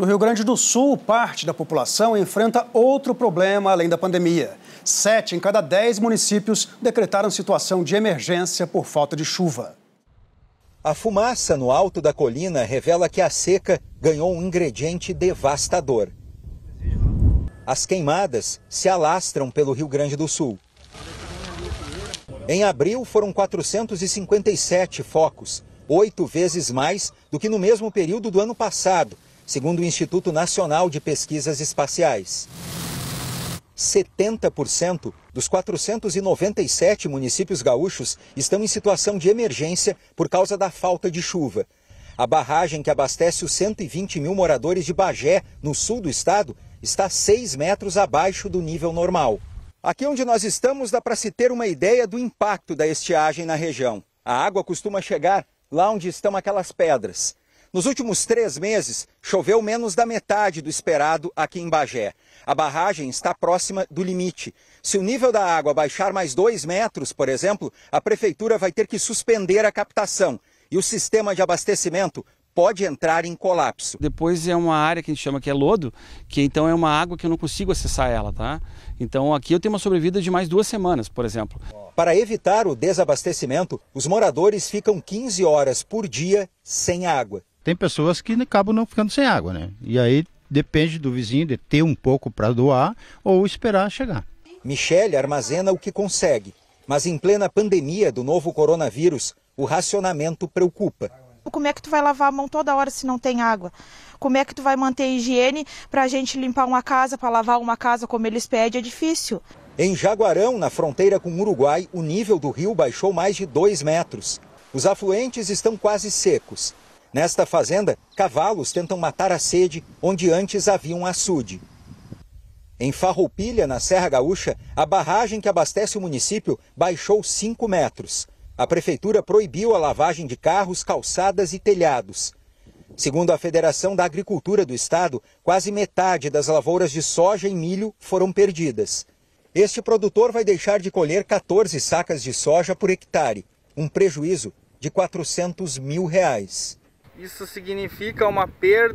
No Rio Grande do Sul, parte da população enfrenta outro problema além da pandemia. Sete em cada dez municípios decretaram situação de emergência por falta de chuva. A fumaça no alto da colina revela que a seca ganhou um ingrediente devastador. As queimadas se alastram pelo Rio Grande do Sul. Em abril foram 457 focos, oito vezes mais do que no mesmo período do ano passado, segundo o Instituto Nacional de Pesquisas Espaciais. 70% dos 497 municípios gaúchos estão em situação de emergência por causa da falta de chuva. A barragem que abastece os 120 mil moradores de Bagé, no sul do estado, está 6 metros abaixo do nível normal. Aqui onde nós estamos dá para se ter uma ideia do impacto da estiagem na região. A água costuma chegar lá onde estão aquelas pedras. Nos últimos três meses, choveu menos da metade do esperado aqui em Bagé. A barragem está próxima do limite. Se o nível da água baixar mais dois metros, por exemplo, a prefeitura vai ter que suspender a captação e o sistema de abastecimento pode entrar em colapso. Depois é uma área que a gente chama que é lodo, que então é uma água que eu não consigo acessar ela, tá? Então aqui eu tenho uma sobrevida de mais duas semanas, por exemplo. Para evitar o desabastecimento, os moradores ficam 15 horas por dia sem água tem pessoas que acabam não ficando sem água, né? E aí depende do vizinho de ter um pouco para doar ou esperar chegar. Michele armazena o que consegue, mas em plena pandemia do novo coronavírus, o racionamento preocupa. Como é que tu vai lavar a mão toda hora se não tem água? Como é que tu vai manter a higiene para a gente limpar uma casa, para lavar uma casa como eles pedem? É difícil. Em Jaguarão, na fronteira com o Uruguai, o nível do rio baixou mais de 2 metros. Os afluentes estão quase secos Nesta fazenda, cavalos tentam matar a sede onde antes havia um açude. Em Farroupilha, na Serra Gaúcha, a barragem que abastece o município baixou 5 metros. A prefeitura proibiu a lavagem de carros, calçadas e telhados. Segundo a Federação da Agricultura do Estado, quase metade das lavouras de soja e milho foram perdidas. Este produtor vai deixar de colher 14 sacas de soja por hectare, um prejuízo de 400 mil reais. Isso significa uma perda